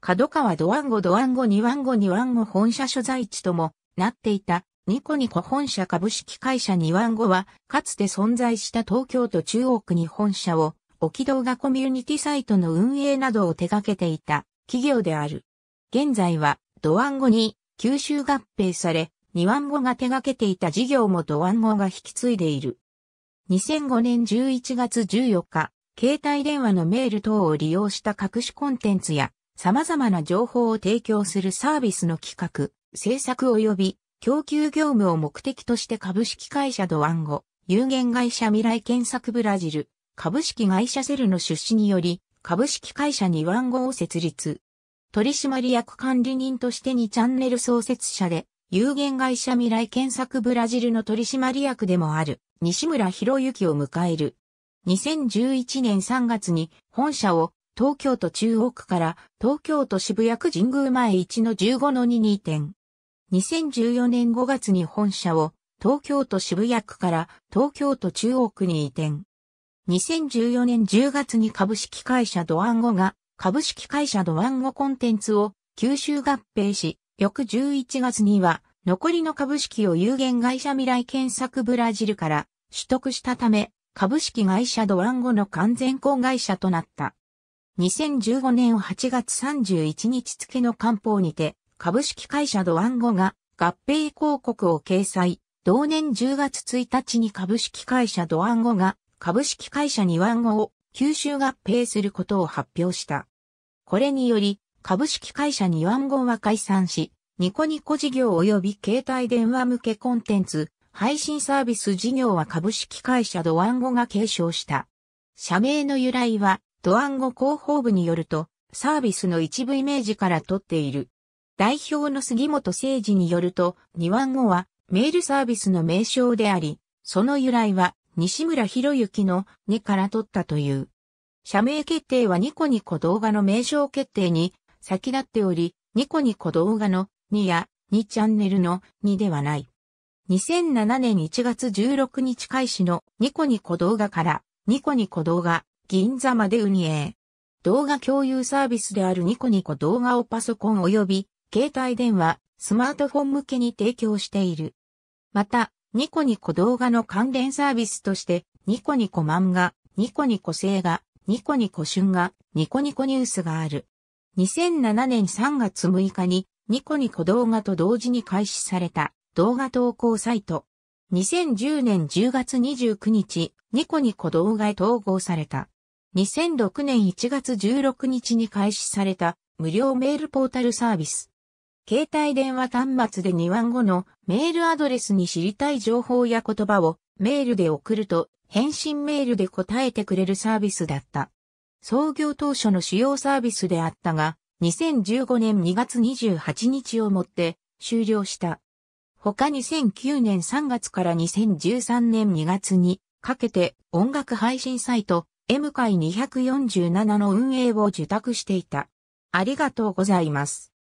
角川ドワンゴドワンゴニワンゴニワンゴ本社所在地ともなっていたニコニコ本社株式会社ニワンゴはかつて存在した東京都中央区に本社を沖動画コミュニティサイトの運営などを手掛けていた企業である。現在はドワンゴに吸収合併され、ニワンゴが手掛けていた事業もドワンゴが引き継いでいる。2005年11月14日、携帯電話のメール等を利用した隠しコンテンツや様々な情報を提供するサービスの企画、制作及び供給業務を目的として株式会社ドワンゴ、有限会社未来検索ブラジル、株式会社セルの出資により、株式会社にワンゴを設立。取締役管理人として2チャンネル創設者で、有限会社未来検索ブラジルの取締役でもある、西村博之を迎える。2011年3月に本社を東京都中央区から東京都渋谷区神宮前1の15の2移点。2014年5月に本社を東京都渋谷区から東京都中央区に移転。2014年10月に株式会社ドワンゴが株式会社ドワンゴコンテンツを吸収合併し、翌11月には残りの株式を有限会社未来検索ブラジルから取得したため、株式会社ドワンゴの完全子会社となった。2015年8月31日付の官報にて、株式会社ドワンゴが合併広告を掲載。同年10月1日に株式会社ドワンゴが株式会社ニワンゴを吸収合併することを発表した。これにより、株式会社ニワンゴは解散し、ニコニコ事業及び携帯電話向けコンテンツ、配信サービス事業は株式会社ドワンゴが継承した。社名の由来は、トアンゴ広報部によると、サービスの一部イメージから取っている。代表の杉本誠治によると、ニワンゴはメールサービスの名称であり、その由来は西村博之の2から取ったという。社名決定はニコニコ動画の名称決定に先立っており、ニコニコ動画の2や2チャンネルの2ではない。2007年1月16日開始のニコニコ動画からニコニコ動画銀座までウニエ動画共有サービスであるニコニコ動画をパソコン及び携帯電話、スマートフォン向けに提供している。また、ニコニコ動画の関連サービスとして、ニコニコ漫画、ニコニコ星画、ニコニコ春画、ニコニコニュースがある。2007年3月6日に、ニコニコ動画と同時に開始された動画投稿サイト。2010年10月29日、ニコニコ動画へ統合された。2006年1月16日に開始された無料メールポータルサービス。携帯電話端末で2番後のメールアドレスに知りたい情報や言葉をメールで送ると返信メールで答えてくれるサービスだった。創業当初の主要サービスであったが、2015年2月28日をもって終了した。他2009年3月から2013年2月にかけて音楽配信サイト M 会247の運営を受託していた。ありがとうございます。